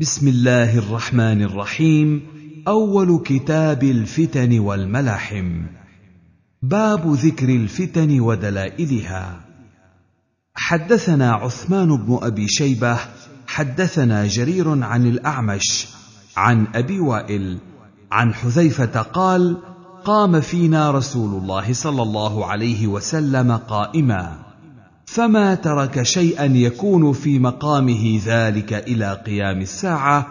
بسم الله الرحمن الرحيم اول كتاب الفتن والملاحم باب ذكر الفتن ودلائلها حدثنا عثمان بن ابي شيبه حدثنا جرير عن الاعمش عن ابي وائل عن حذيفه قال قام فينا رسول الله صلى الله عليه وسلم قائما فما ترك شيئا يكون في مقامه ذلك الى قيام الساعه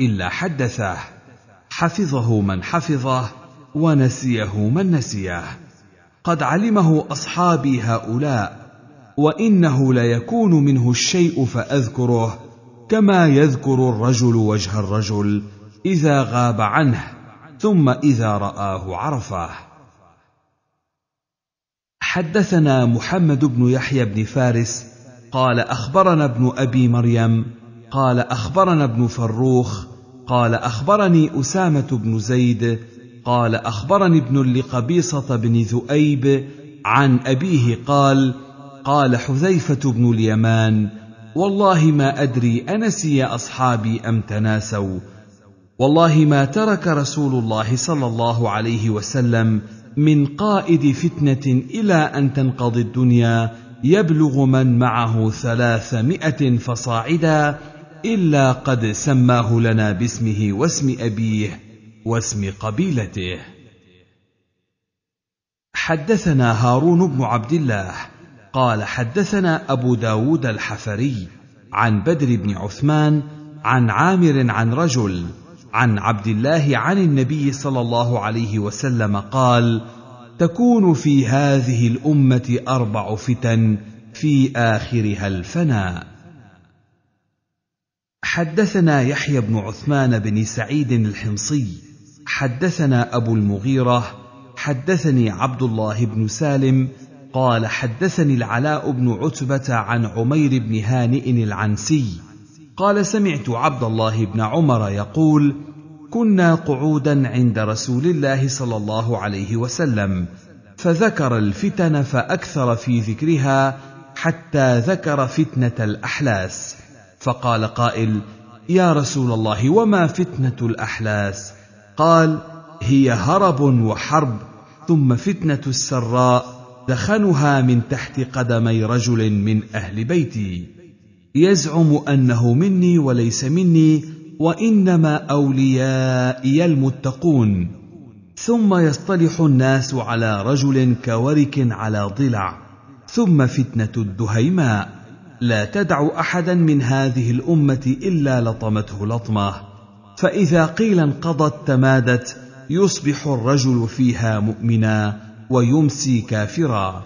الا حدثه حفظه من حفظه ونسيه من نسيه قد علمه اصحابي هؤلاء وانه ليكون منه الشيء فاذكره كما يذكر الرجل وجه الرجل اذا غاب عنه ثم اذا راه عرفه حدثنا محمد بن يحيى بن فارس قال اخبرنا ابن ابي مريم قال اخبرنا ابن فروخ قال اخبرني اسامه بن زيد قال اخبرني ابن لقبيصه بن ذؤيب عن ابيه قال قال حذيفه بن اليمان والله ما ادري انسي اصحابي ام تناسوا والله ما ترك رسول الله صلى الله عليه وسلم من قائد فتنه الى ان تنقضي الدنيا يبلغ من معه ثلاثمائه فصاعدا الا قد سماه لنا باسمه واسم ابيه واسم قبيلته حدثنا هارون بن عبد الله قال حدثنا ابو داود الحفري عن بدر بن عثمان عن عامر عن رجل عن عبد الله عن النبي صلى الله عليه وسلم قال تكون في هذه الامه اربع فتن في اخرها الفناء حدثنا يحيى بن عثمان بن سعيد الحمصي حدثنا ابو المغيره حدثني عبد الله بن سالم قال حدثني العلاء بن عتبه عن عمير بن هانئ العنسي قال سمعت عبد الله بن عمر يقول كنا قعودا عند رسول الله صلى الله عليه وسلم فذكر الفتن فاكثر في ذكرها حتى ذكر فتنه الاحلاس فقال قائل يا رسول الله وما فتنه الاحلاس قال هي هرب وحرب ثم فتنه السراء دخنها من تحت قدمي رجل من اهل بيتي يزعم انه مني وليس مني وانما اوليائي المتقون ثم يصطلح الناس على رجل كورك على ضلع ثم فتنه الدهيماء لا تدع احدا من هذه الامه الا لطمته لطمه فاذا قيل انقضت تمادت يصبح الرجل فيها مؤمنا ويمسي كافرا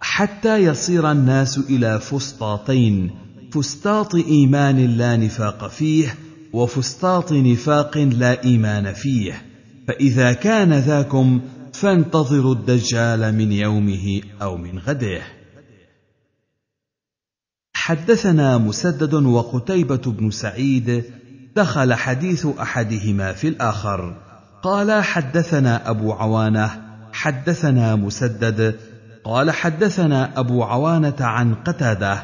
حتى يصير الناس الى فسطاطين فسطاط ايمان لا نفاق فيه وفسطاط نفاق لا ايمان فيه فاذا كان ذاكم فانتظروا الدجال من يومه او من غده حدثنا مسدد وقتيبه بن سعيد دخل حديث احدهما في الاخر قال حدثنا ابو عوانه حدثنا مسدد قال حدثنا ابو عوانه عن قتاده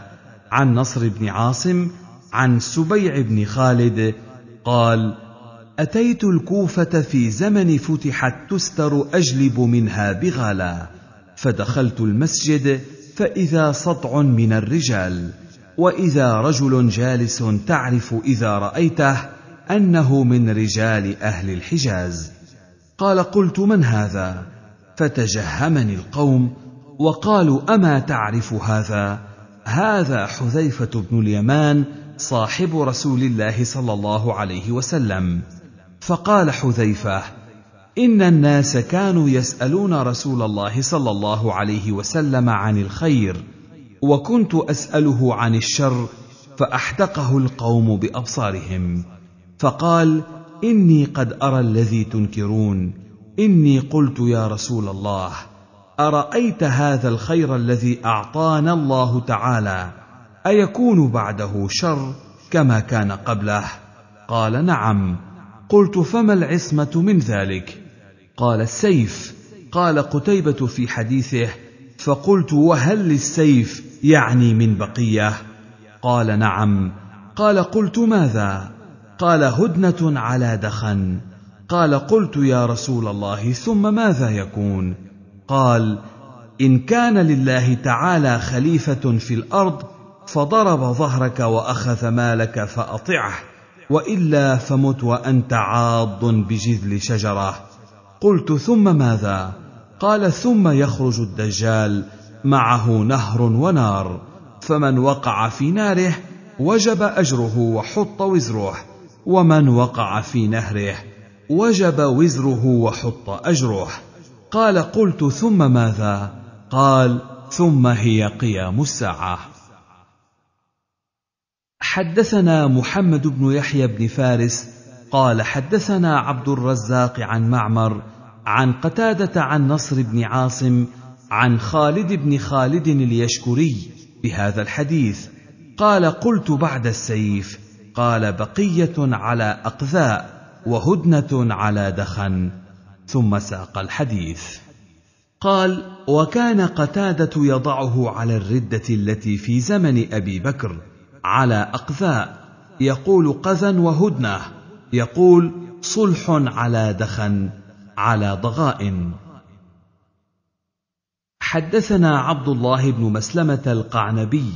عن نصر بن عاصم عن سبيع بن خالد قال اتيت الكوفه في زمن فتحت تستر اجلب منها بغالا فدخلت المسجد فاذا سطع من الرجال واذا رجل جالس تعرف اذا رايته انه من رجال اهل الحجاز قال قلت من هذا فتجهمني القوم وقالوا اما تعرف هذا هذا حذيفه بن اليمان صاحب رسول الله صلى الله عليه وسلم فقال حذيفه ان الناس كانوا يسالون رسول الله صلى الله عليه وسلم عن الخير وكنت اساله عن الشر فاحدقه القوم بابصارهم فقال اني قد ارى الذي تنكرون اني قلت يا رسول الله ارايت هذا الخير الذي اعطانا الله تعالى ايكون بعده شر كما كان قبله قال نعم قلت فما العصمه من ذلك قال السيف قال قتيبه في حديثه فقلت وهل للسيف يعني من بقيه قال نعم قال قلت ماذا قال هدنه على دخن قال قلت يا رسول الله ثم ماذا يكون قال ان كان لله تعالى خليفه في الارض فضرب ظهرك واخذ مالك فاطعه والا فمت وانت عاض بجذل شجره قلت ثم ماذا قال ثم يخرج الدجال معه نهر ونار فمن وقع في ناره وجب اجره وحط وزره ومن وقع في نهره وجب وزره وحط اجره قال قلت ثم ماذا قال ثم هي قيام الساعه حدثنا محمد بن يحيى بن فارس قال حدثنا عبد الرزاق عن معمر عن قتاده عن نصر بن عاصم عن خالد بن خالد اليشكري بهذا الحديث قال قلت بعد السيف قال بقيه على اقذاء وهدنه على دخن ثم ساق الحديث قال وكان قتاده يضعه على الرده التي في زمن ابي بكر على أقذاء يقول قذا وهدنه يقول صلح على دخن على ضغائن حدثنا عبد الله بن مسلمة القعنبي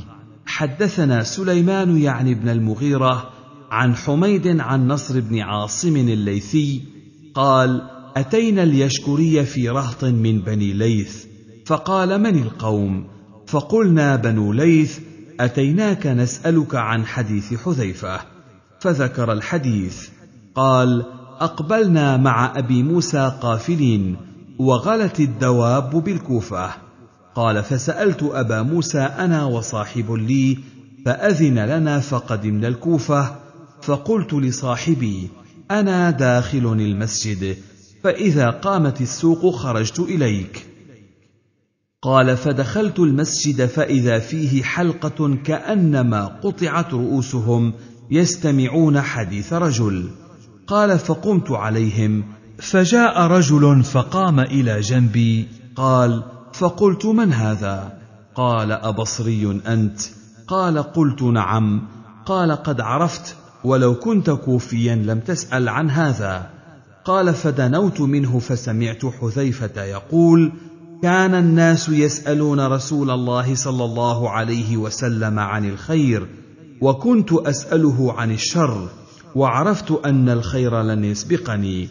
حدثنا سليمان يعني بن المغيرة عن حميد عن نصر بن عاصم الليثي قال أتينا اليشكري في رهط من بني ليث فقال من القوم فقلنا بنو ليث اتيناك نسالك عن حديث حذيفه فذكر الحديث قال اقبلنا مع ابي موسى قافلين وغلت الدواب بالكوفه قال فسالت ابا موسى انا وصاحب لي فاذن لنا فقدمنا الكوفه فقلت لصاحبي انا داخل المسجد فاذا قامت السوق خرجت اليك قال فدخلت المسجد فاذا فيه حلقه كانما قطعت رؤوسهم يستمعون حديث رجل قال فقمت عليهم فجاء رجل فقام الى جنبي قال فقلت من هذا قال ابصري انت قال قلت نعم قال قد عرفت ولو كنت كوفيا لم تسال عن هذا قال فدنوت منه فسمعت حذيفه يقول كان الناس يسالون رسول الله صلى الله عليه وسلم عن الخير وكنت اساله عن الشر وعرفت ان الخير لن يسبقني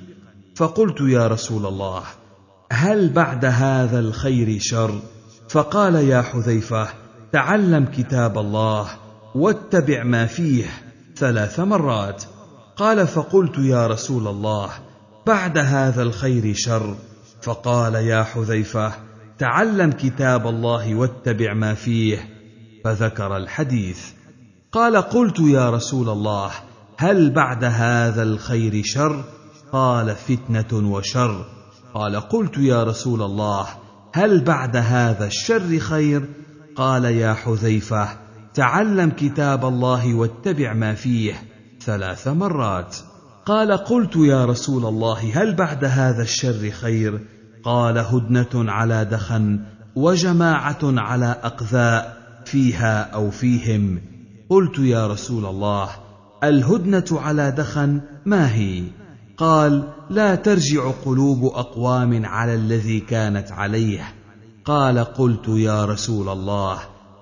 فقلت يا رسول الله هل بعد هذا الخير شر فقال يا حذيفه تعلم كتاب الله واتبع ما فيه ثلاث مرات قال فقلت يا رسول الله بعد هذا الخير شر فقال يا حذيفه تعلم كتاب الله واتبع ما فيه فذكر الحديث قال قلت يا رسول الله هل بعد هذا الخير شر قال فتنه وشر قال قلت يا رسول الله هل بعد هذا الشر خير قال يا حذيفه تعلم كتاب الله واتبع ما فيه ثلاث مرات قال قلت يا رسول الله هل بعد هذا الشر خير قال هدنه على دخن وجماعه على اقذاء فيها او فيهم قلت يا رسول الله الهدنه على دخن ما هي قال لا ترجع قلوب اقوام على الذي كانت عليه قال قلت يا رسول الله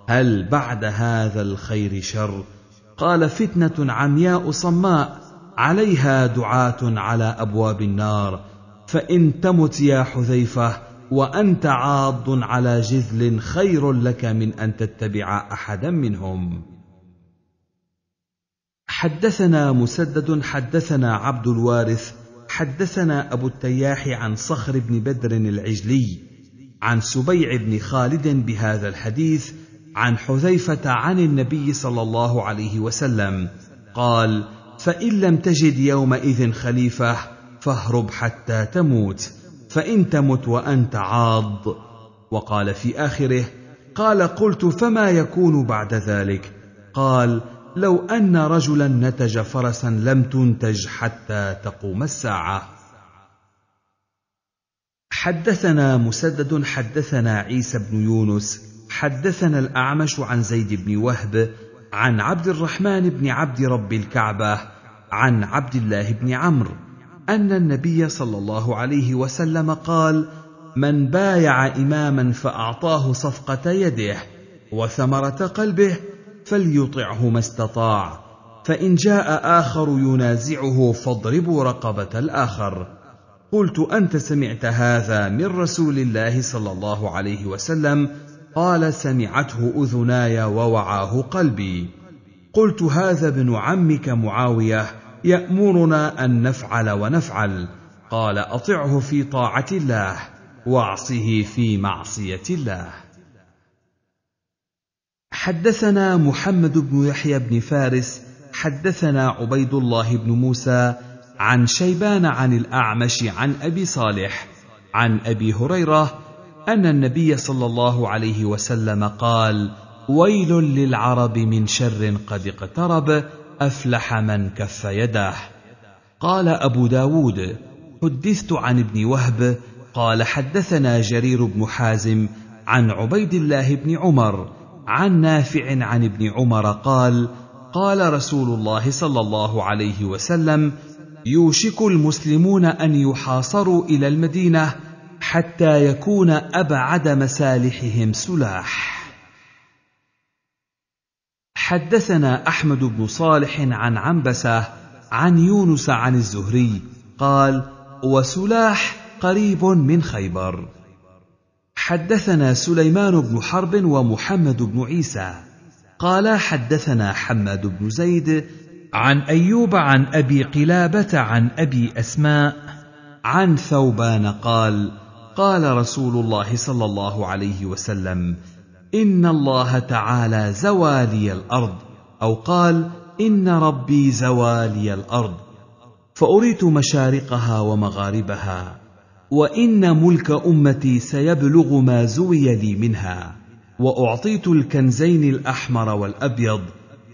هل بعد هذا الخير شر قال فتنه عمياء صماء عليها دعاه على ابواب النار فان تمت يا حذيفه وانت عاض على جذل خير لك من ان تتبع احدا منهم حدثنا مسدد حدثنا عبد الوارث حدثنا ابو التياح عن صخر بن بدر العجلي عن سبيع بن خالد بهذا الحديث عن حذيفه عن النبي صلى الله عليه وسلم قال فان لم تجد يومئذ خليفه فاهرب حتى تموت فان تمت وانت عاض وقال في اخره قال قلت فما يكون بعد ذلك قال لو ان رجلا نتج فرسا لم تنتج حتى تقوم الساعه حدثنا مسدد حدثنا عيسى بن يونس حدثنا الاعمش عن زيد بن وهب عن عبد الرحمن بن عبد رب الكعبه عن عبد الله بن عمرو ان النبي صلى الله عليه وسلم قال من بايع اماما فاعطاه صفقه يده وثمره قلبه فليطعه ما استطاع فان جاء اخر ينازعه فاضربوا رقبه الاخر قلت انت سمعت هذا من رسول الله صلى الله عليه وسلم قال سمعته اذناي ووعاه قلبي قلت هذا ابن عمك معاويه يامرنا ان نفعل ونفعل قال اطعه في طاعه الله واعصه في معصيه الله حدثنا محمد بن يحيى بن فارس حدثنا عبيد الله بن موسى عن شيبان عن الاعمش عن ابي صالح عن ابي هريره ان النبي صلى الله عليه وسلم قال ويل للعرب من شر قد اقترب أفلح من كف يداه قال أبو داود حدثت عن ابن وهب قال حدثنا جرير بن حازم عن عبيد الله بن عمر عن نافع عن ابن عمر قال قال رسول الله صلى الله عليه وسلم يوشك المسلمون ان يحاصروا الى المدينه حتى يكون ابعد مسالحهم سلاح حدثنا احمد بن صالح عن عنبسه عن يونس عن الزهري قال وسلاح قريب من خيبر حدثنا سليمان بن حرب ومحمد بن عيسى قالا حدثنا حماد بن زيد عن ايوب عن ابي قلابه عن ابي اسماء عن ثوبان قال قال رسول الله صلى الله عليه وسلم ان الله تعالى زوالي الارض او قال ان ربي زوالي الارض فاريت مشارقها ومغاربها وان ملك امتي سيبلغ ما زوي لي منها واعطيت الكنزين الاحمر والابيض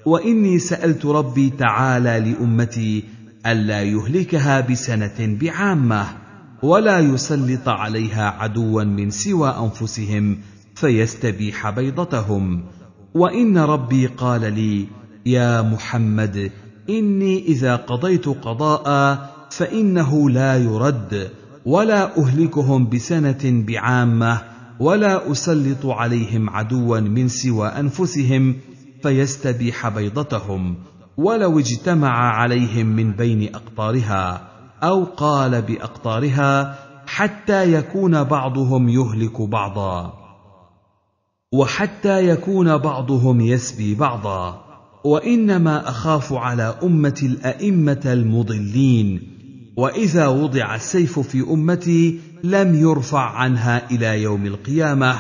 واني سالت ربي تعالى لامتي الا يهلكها بسنه بعامه ولا يسلط عليها عدوا من سوى انفسهم فيستبيح بيضتهم وان ربي قال لي يا محمد اني اذا قضيت قضاء فانه لا يرد ولا اهلكهم بسنه بعامه ولا اسلط عليهم عدوا من سوى انفسهم فيستبيح بيضتهم ولو اجتمع عليهم من بين اقطارها او قال باقطارها حتى يكون بعضهم يهلك بعضا وحتى يكون بعضهم يسبي بعضا وانما اخاف على امه الائمه المضلين واذا وضع السيف في امتي لم يرفع عنها الى يوم القيامه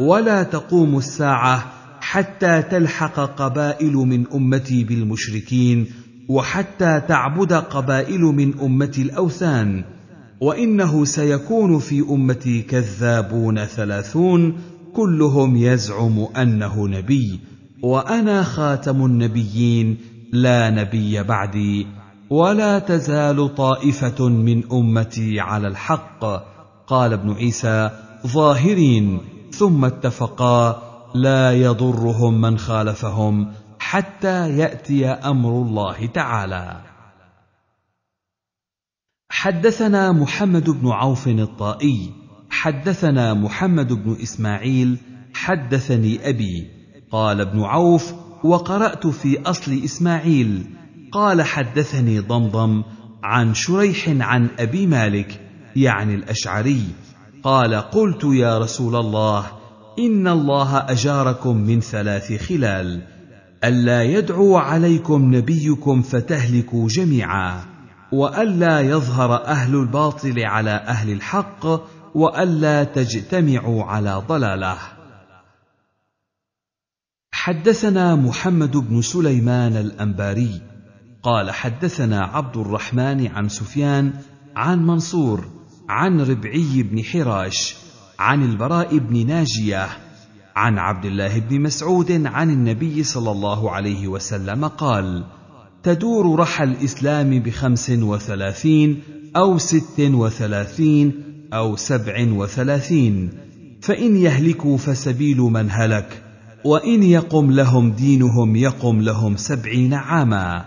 ولا تقوم الساعه حتى تلحق قبائل من امتي بالمشركين وحتى تعبد قبائل من امتي الاوثان وانه سيكون في امتي كذابون ثلاثون كلهم يزعم انه نبي وانا خاتم النبيين لا نبي بعدي ولا تزال طائفه من امتي على الحق قال ابن عيسى ظاهرين ثم اتفقا لا يضرهم من خالفهم حتى ياتي امر الله تعالى حدثنا محمد بن عوف الطائي حدثنا محمد بن اسماعيل حدثني ابي قال ابن عوف وقرات في اصل اسماعيل قال حدثني ضمضم عن شريح عن ابي مالك يعني الاشعري قال قلت يا رسول الله ان الله اجاركم من ثلاث خلال الا يدعو عليكم نبيكم فتهلكوا جميعا والا يظهر اهل الباطل على اهل الحق والا تجتمعوا على ضلاله حدثنا محمد بن سليمان الانباري قال حدثنا عبد الرحمن عن سفيان عن منصور عن ربعي بن حراش عن البراء بن ناجيه عن عبد الله بن مسعود عن النبي صلى الله عليه وسلم قال تدور رحى الاسلام بخمس وثلاثين او ست وثلاثين أو سبع وثلاثين فإن يهلكوا فسبيل من هلك وإن يقم لهم دينهم يقم لهم سبعين عاما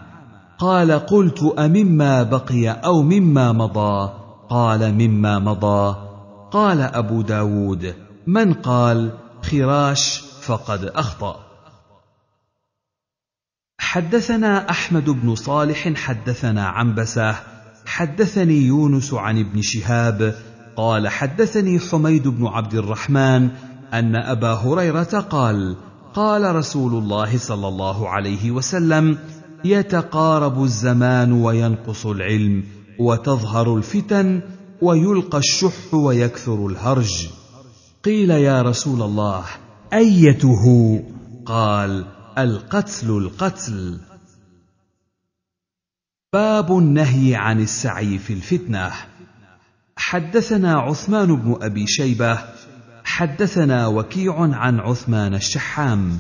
قال قلت أمما بقي أو مما مضى قال مما مضى قال أبو داود من قال خراش فقد أخطأ حدثنا أحمد بن صالح حدثنا عن حدثني يونس عن ابن شهاب قال حدثني حميد بن عبد الرحمن ان ابا هريره قال قال رسول الله صلى الله عليه وسلم يتقارب الزمان وينقص العلم وتظهر الفتن ويلقى الشح ويكثر الهرج قيل يا رسول الله ايته قال القتل القتل باب النهي عن السعي في الفتنه حدثنا عثمان بن ابي شيبه حدثنا وكيع عن عثمان الشحام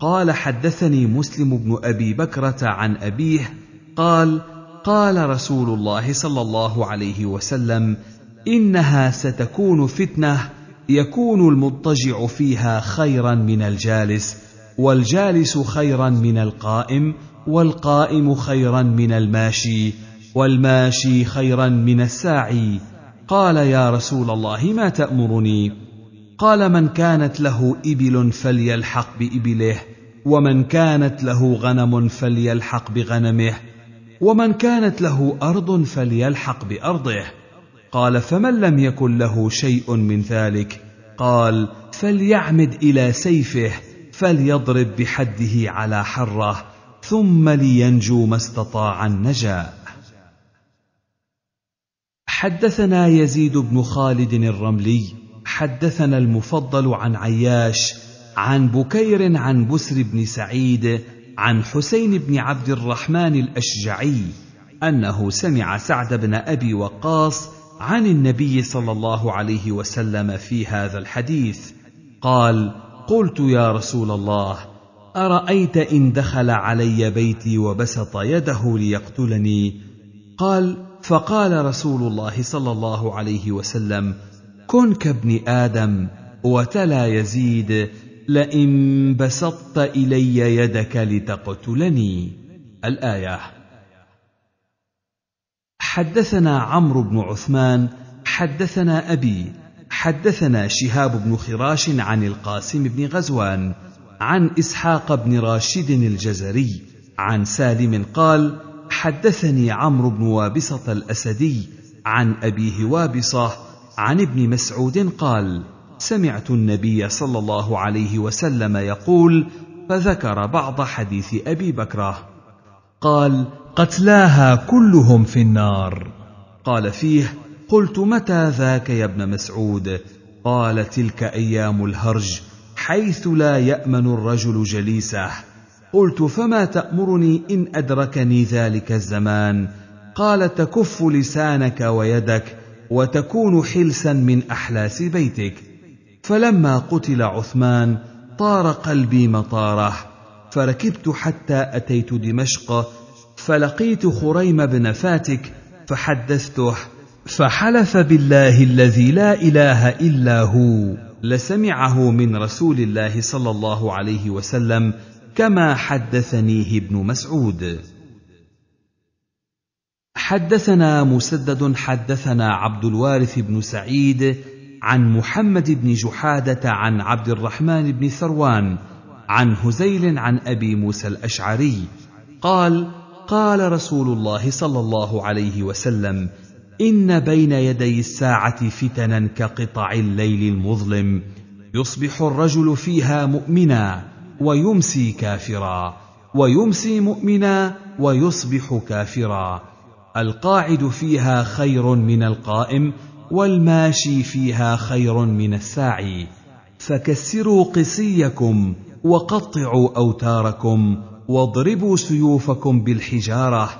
قال حدثني مسلم بن ابي بكره عن ابيه قال قال رسول الله صلى الله عليه وسلم انها ستكون فتنه يكون المضطجع فيها خيرا من الجالس والجالس خيرا من القائم والقائم خيرا من الماشي والماشي خيرا من الساعي قال يا رسول الله ما تامرني قال من كانت له ابل فليلحق بابله ومن كانت له غنم فليلحق بغنمه ومن كانت له ارض فليلحق بارضه قال فمن لم يكن له شيء من ذلك قال فليعمد الى سيفه فليضرب بحده على حره ثم لينجو ما استطاع النجاه حدثنا يزيد بن خالد الرملي حدثنا المفضل عن عياش عن بكير عن بسر بن سعيد عن حسين بن عبد الرحمن الاشجعي انه سمع سعد بن ابي وقاص عن النبي صلى الله عليه وسلم في هذا الحديث قال قلت يا رسول الله ارايت ان دخل علي بيتي وبسط يده ليقتلني قال فقال رسول الله صلى الله عليه وسلم كن كابن ادم وتلا يزيد لئن بسطت الي يدك لتقتلني الايه حدثنا عمرو بن عثمان حدثنا ابي حدثنا شهاب بن خراش عن القاسم بن غزوان عن اسحاق بن راشد الجزري عن سالم قال حدثني عمرو بن وابصه الاسدي عن ابيه وابصه عن ابن مسعود قال سمعت النبي صلى الله عليه وسلم يقول فذكر بعض حديث ابي بكره قال قتلاها كلهم في النار قال فيه قلت متى ذاك يا ابن مسعود قال تلك ايام الهرج حيث لا يامن الرجل جليسه قلت فما تامرني ان ادركني ذلك الزمان قال تكف لسانك ويدك وتكون حلسا من احلاس بيتك فلما قتل عثمان طار قلبي مطاره فركبت حتى اتيت دمشق فلقيت خريم بن فاتك فحدثته فحلف بالله الذي لا اله الا هو لسمعه من رسول الله صلى الله عليه وسلم كما حدثنيه ابن مسعود حدثنا مسدد حدثنا عبد الوارث بن سعيد عن محمد بن جحاده عن عبد الرحمن بن ثروان عن هزيل عن ابي موسى الاشعري قال قال رسول الله صلى الله عليه وسلم ان بين يدي الساعه فتنا كقطع الليل المظلم يصبح الرجل فيها مؤمنا ويمسي كافرا ويمسي مؤمنا ويصبح كافرا القاعد فيها خير من القائم والماشي فيها خير من الساعي فكسروا قسيكم وقطعوا اوتاركم واضربوا سيوفكم بالحجاره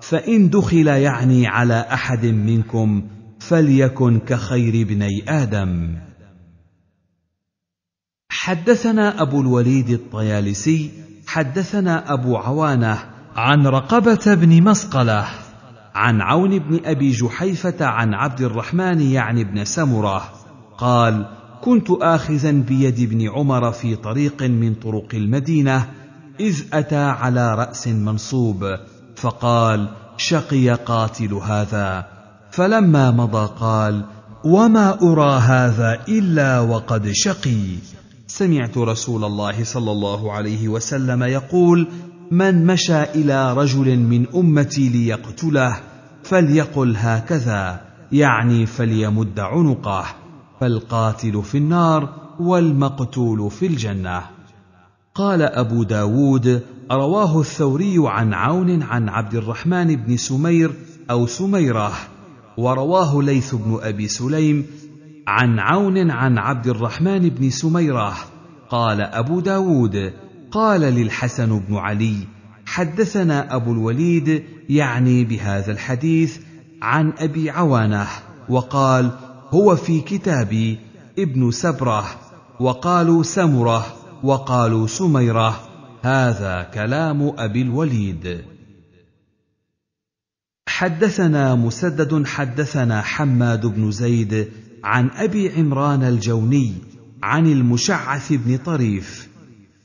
فان دخل يعني على احد منكم فليكن كخير ابني ادم حدثنا أبو الوليد الطيالسي حدثنا أبو عوانة عن رقبة بن مسقلة عن عون بن أبي جحيفة عن عبد الرحمن يعني بن سمرة قال كنت آخذا بيد ابن عمر في طريق من طرق المدينة إذ أتى على رأس منصوب فقال شقي قاتل هذا فلما مضى قال وما أرى هذا إلا وقد شقي سمعت رسول الله صلى الله عليه وسلم يقول من مشى الى رجل من امتي ليقتله فليقل هكذا يعني فليمد عنقه فالقاتل في النار والمقتول في الجنه قال ابو داود رواه الثوري عن عون عن عبد الرحمن بن سمير او سميره ورواه ليث بن ابي سليم عن عون عن عبد الرحمن بن سميره قال ابو داود قال للحسن بن علي حدثنا ابو الوليد يعني بهذا الحديث عن ابي عوانه وقال هو في كتابي ابن سبره وقالوا سمره وقالوا سميره هذا كلام ابي الوليد حدثنا مسدد حدثنا حماد بن زيد عن ابي عمران الجوني عن المشعث بن طريف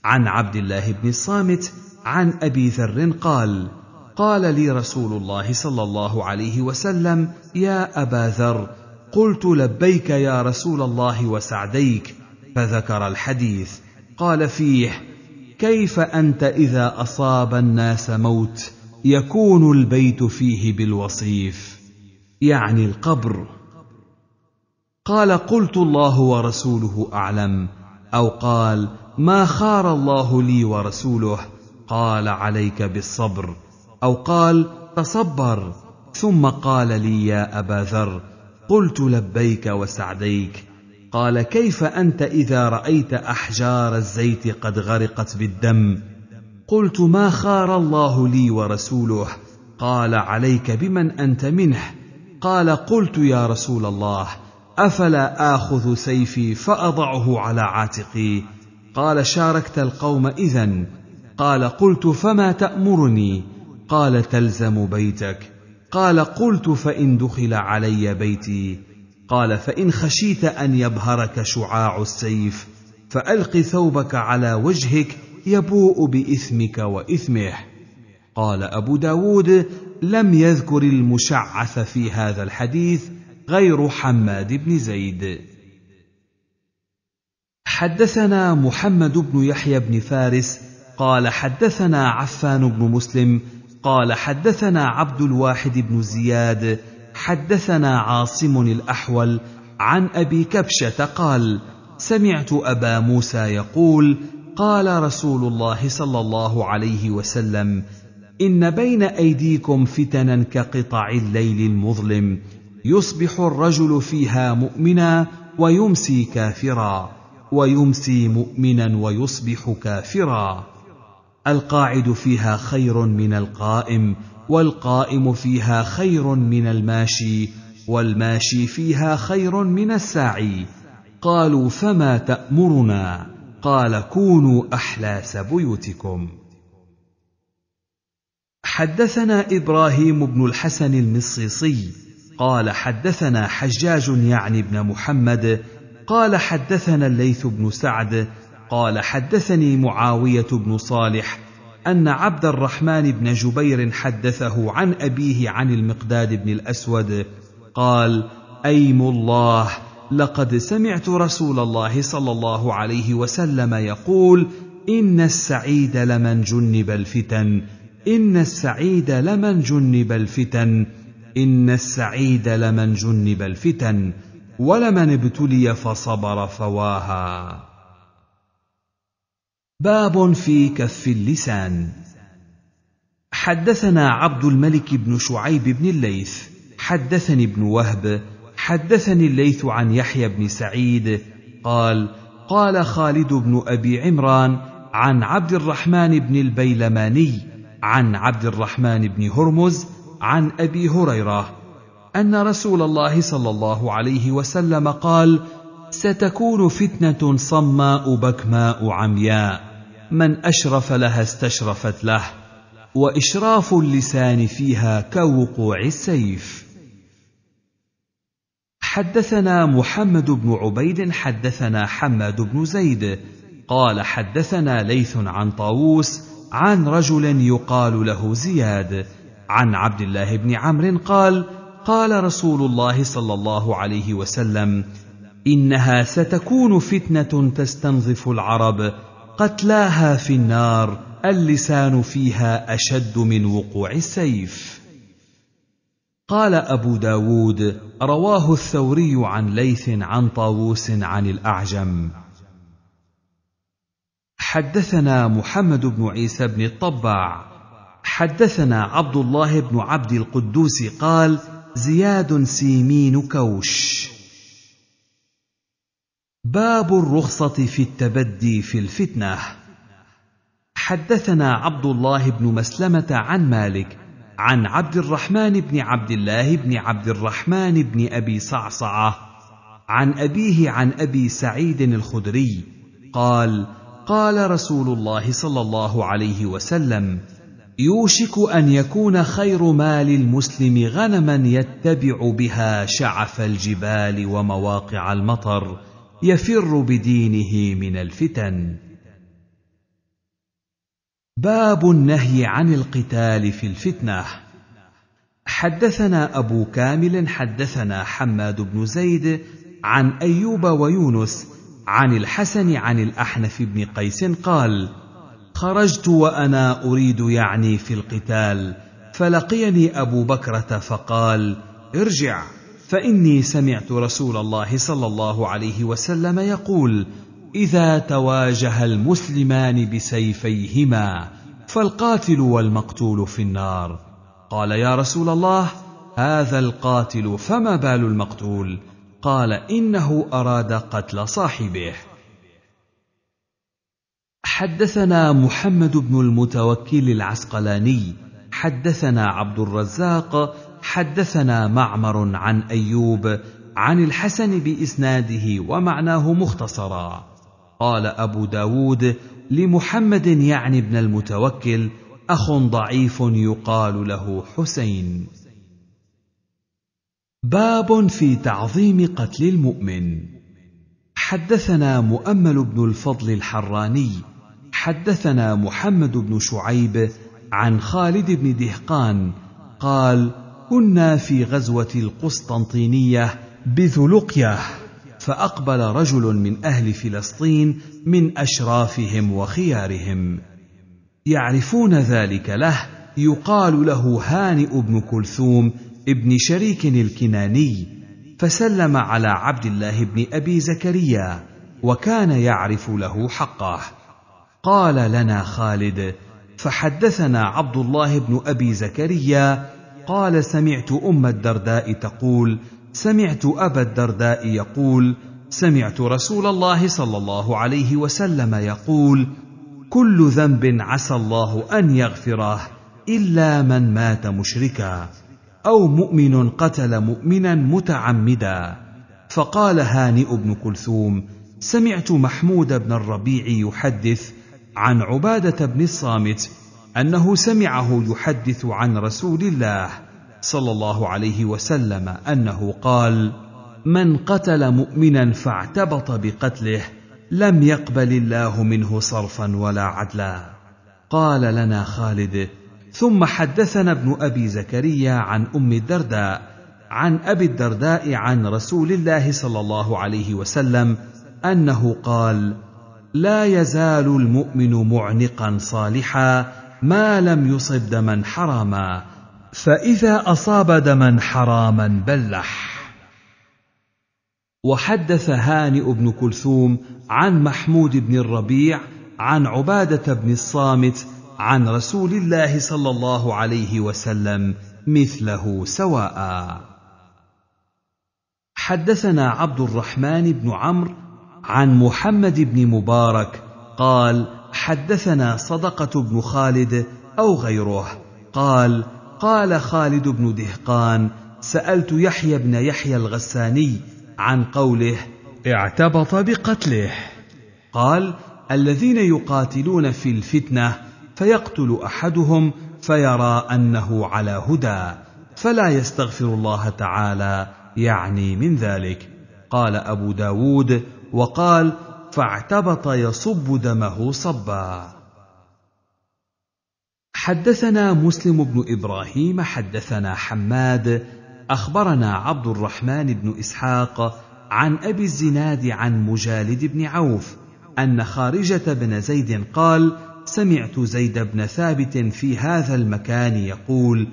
عن عبد الله بن الصامت عن ابي ذر قال قال لي رسول الله صلى الله عليه وسلم يا ابا ذر قلت لبيك يا رسول الله وسعديك فذكر الحديث قال فيه كيف انت اذا اصاب الناس موت يكون البيت فيه بالوصيف يعني القبر قال قلت الله ورسوله اعلم او قال ما خار الله لي ورسوله قال عليك بالصبر او قال تصبر ثم قال لي يا ابا ذر قلت لبيك وسعديك قال كيف انت اذا رايت احجار الزيت قد غرقت بالدم قلت ما خار الله لي ورسوله قال عليك بمن انت منه قال قلت يا رسول الله افلا اخذ سيفي فاضعه على عاتقي قال شاركت القوم اذا قال قلت فما تامرني قال تلزم بيتك قال قلت فان دخل علي بيتي قال فان خشيت ان يبهرك شعاع السيف فالق ثوبك على وجهك يبوء باثمك واثمه قال ابو داود لم يذكر المشعث في هذا الحديث غير حماد بن زيد حدثنا محمد بن يحيى بن فارس قال حدثنا عفان بن مسلم قال حدثنا عبد الواحد بن زياد حدثنا عاصم الاحول عن ابي كبشه قال سمعت ابا موسى يقول قال رسول الله صلى الله عليه وسلم ان بين ايديكم فتنا كقطع الليل المظلم يصبح الرجل فيها مؤمنا ويمسي كافرا ويمسي مؤمنا ويصبح كافرا القاعد فيها خير من القائم والقائم فيها خير من الماشي والماشي فيها خير من الساعي قالوا فما تامرنا قال كونوا احلاس بيوتكم حدثنا ابراهيم بن الحسن المصيصي قال حدثنا حجاج يعني بن محمد قال حدثنا الليث بن سعد قال حدثني معاويه بن صالح ان عبد الرحمن بن جبير حدثه عن ابيه عن المقداد بن الاسود قال ايم الله لقد سمعت رسول الله صلى الله عليه وسلم يقول ان السعيد لمن جنب الفتن ان السعيد لمن جنب الفتن ان السعيد لمن جنب الفتن ولمن ابتلي فصبر فواها باب في كف اللسان حدثنا عبد الملك بن شعيب بن الليث حدثني ابن وهب حدثني الليث عن يحيى بن سعيد قال قال خالد بن ابي عمران عن عبد الرحمن بن البيلماني عن عبد الرحمن بن هرمز عن ابي هريره ان رسول الله صلى الله عليه وسلم قال ستكون فتنه صماء بكماء عمياء من اشرف لها استشرفت له واشراف اللسان فيها كوقوع السيف حدثنا محمد بن عبيد حدثنا حماد بن زيد قال حدثنا ليث عن طاووس عن رجل يقال له زياد عن عبد الله بن عمرو قال قال رسول الله صلى الله عليه وسلم انها ستكون فتنه تستنظف العرب قتلاها في النار اللسان فيها اشد من وقوع السيف قال ابو داود رواه الثوري عن ليث عن طاووس عن الاعجم حدثنا محمد بن عيسى بن الطباع حدثنا عبد الله بن عبد القدوس قال زياد سيمين كوش باب الرخصه في التبدي في الفتنه حدثنا عبد الله بن مسلمه عن مالك عن عبد الرحمن بن عبد الله بن عبد الرحمن بن ابي صعصعه عن ابيه عن ابي سعيد الخدري قال قال رسول الله صلى الله عليه وسلم يوشك ان يكون خير مال المسلم غنما يتبع بها شعف الجبال ومواقع المطر يفر بدينه من الفتن باب النهي عن القتال في الفتنه حدثنا ابو كامل حدثنا حماد بن زيد عن ايوب ويونس عن الحسن عن الاحنف بن قيس قال خرجت وانا اريد يعني في القتال فلقيني ابو بكره فقال ارجع فاني سمعت رسول الله صلى الله عليه وسلم يقول اذا تواجه المسلمان بسيفيهما فالقاتل والمقتول في النار قال يا رسول الله هذا القاتل فما بال المقتول قال انه اراد قتل صاحبه حدثنا محمد بن المتوكل العسقلاني حدثنا عبد الرزاق حدثنا معمر عن ايوب عن الحسن باسناده ومعناه مختصرا قال ابو داود لمحمد يعني ابن المتوكل اخ ضعيف يقال له حسين باب في تعظيم قتل المؤمن حدثنا مؤمل بن الفضل الحراني حدثنا محمد بن شعيب عن خالد بن دهقان قال كنا في غزوه القسطنطينيه بذلقيه فاقبل رجل من اهل فلسطين من اشرافهم وخيارهم يعرفون ذلك له يقال له هانئ بن كلثوم ابن شريك الكناني فسلم على عبد الله بن ابي زكريا وكان يعرف له حقه قال لنا خالد فحدثنا عبد الله بن ابي زكريا قال سمعت ام الدرداء تقول سمعت ابا الدرداء يقول سمعت رسول الله صلى الله عليه وسلم يقول كل ذنب عسى الله ان يغفره الا من مات مشركا او مؤمن قتل مؤمنا متعمدا فقال هانئ بن كلثوم سمعت محمود بن الربيع يحدث عن عباده بن الصامت انه سمعه يحدث عن رسول الله صلى الله عليه وسلم انه قال من قتل مؤمنا فاعتبط بقتله لم يقبل الله منه صرفا ولا عدلا قال لنا خالد ثم حدثنا ابن ابي زكريا عن ام الدرداء عن ابي الدرداء عن رسول الله صلى الله عليه وسلم انه قال لا يزال المؤمن معنقا صالحا ما لم يصب دما حراما فاذا اصاب دما حراما بلح وحدث هانئ بن كلثوم عن محمود بن الربيع عن عباده بن الصامت عن رسول الله صلى الله عليه وسلم مثله سواء حدثنا عبد الرحمن بن عمرو عن محمد بن مبارك قال حدثنا صدقه بن خالد او غيره قال قال خالد بن دهقان سالت يحيى بن يحيى الغساني عن قوله اعتبط بقتله قال الذين يقاتلون في الفتنه فيقتل احدهم فيرى انه على هدى فلا يستغفر الله تعالى يعني من ذلك قال ابو داود وقال فاعتبط يصب دمه صبا حدثنا مسلم بن ابراهيم حدثنا حماد اخبرنا عبد الرحمن بن اسحاق عن ابي الزناد عن مجالد بن عوف ان خارجه بن زيد قال سمعت زيد بن ثابت في هذا المكان يقول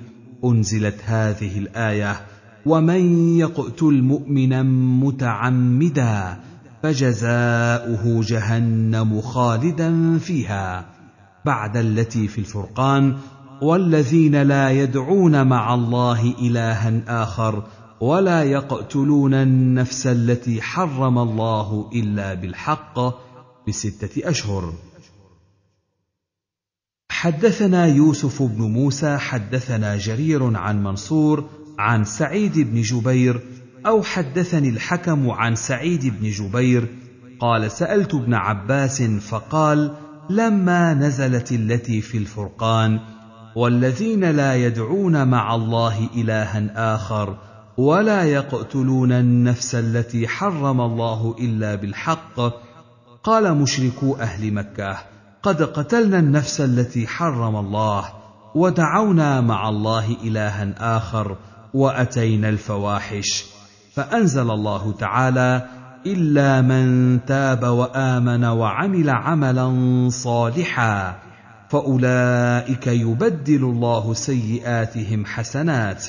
انزلت هذه الايه ومن يقتل مؤمنا متعمدا فجزاؤه جهنم خالدا فيها بعد التي في الفرقان والذين لا يدعون مع الله الها اخر ولا يقتلون النفس التي حرم الله الا بالحق بسته اشهر حدثنا يوسف بن موسى حدثنا جرير عن منصور عن سعيد بن جبير او حدثني الحكم عن سعيد بن جبير قال سالت ابن عباس فقال لما نزلت التي في الفرقان والذين لا يدعون مع الله الها اخر ولا يقتلون النفس التي حرم الله الا بالحق قال مشركو اهل مكه قد قتلنا النفس التي حرم الله ودعونا مع الله الها اخر واتينا الفواحش فانزل الله تعالى الا من تاب وامن وعمل عملا صالحا فاولئك يبدل الله سيئاتهم حسنات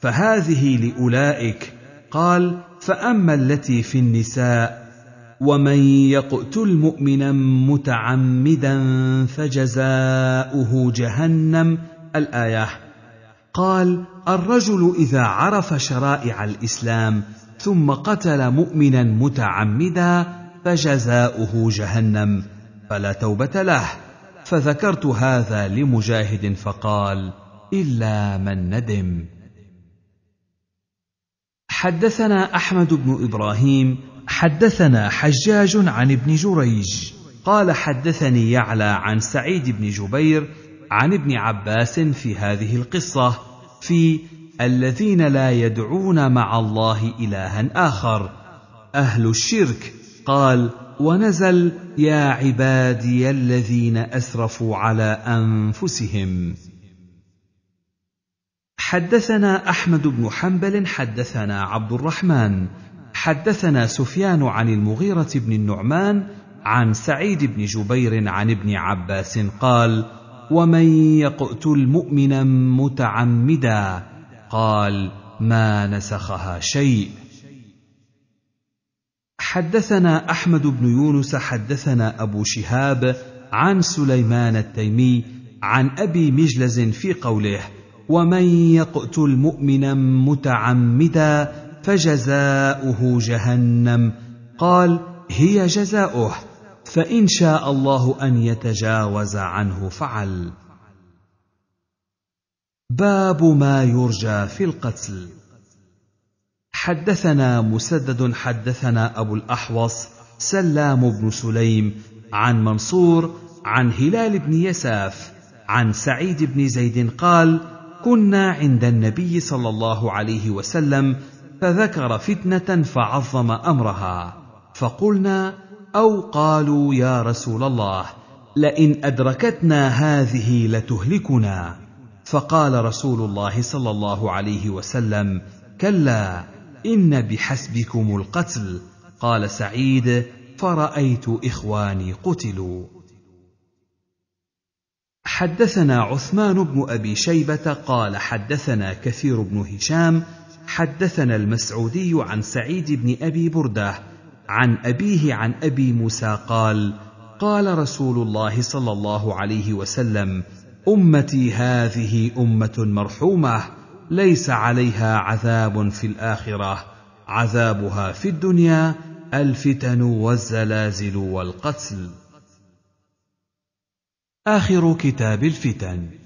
فهذه لاولئك قال فاما التي في النساء ومن يقتل مؤمنا متعمدا فجزاؤه جهنم الايه قال الرجل اذا عرف شرائع الاسلام ثم قتل مؤمنا متعمدا فجزاؤه جهنم فلا توبه له فذكرت هذا لمجاهد فقال الا من ندم حدثنا احمد بن ابراهيم حدثنا حجاج عن ابن جريج قال حدثني يعلى عن سعيد بن جبير عن ابن عباس في هذه القصه في الذين لا يدعون مع الله الها اخر اهل الشرك قال ونزل يا عبادي الذين اسرفوا على انفسهم حدثنا احمد بن حنبل حدثنا عبد الرحمن حدثنا سفيان عن المغيره بن النعمان عن سعيد بن جبير عن ابن عباس قال ومن يقتل مؤمنا متعمدا قال ما نسخها شيء حدثنا احمد بن يونس حدثنا ابو شهاب عن سليمان التيمي عن ابي مجلز في قوله ومن يقتل مؤمنا متعمدا فجزاؤه جهنم قال هي جزاؤه فان شاء الله ان يتجاوز عنه فعل باب ما يرجى في القتل حدثنا مسدد حدثنا ابو الاحوص سلام بن سليم عن منصور عن هلال بن يساف عن سعيد بن زيد قال كنا عند النبي صلى الله عليه وسلم فذكر فتنه فعظم امرها فقلنا او قالوا يا رسول الله لئن ادركتنا هذه لتهلكنا فقال رسول الله صلى الله عليه وسلم كلا ان بحسبكم القتل قال سعيد فرايت اخواني قتلوا حدثنا عثمان بن ابي شيبه قال حدثنا كثير بن هشام حدثنا المسعودي عن سعيد بن ابي برده عن أبيه عن أبي موسى قال: قال رسول الله صلى الله عليه وسلم: أمتي هذه أمة مرحومة ليس عليها عذاب في الآخرة عذابها في الدنيا الفتن والزلازل والقتل. آخر كتاب الفتن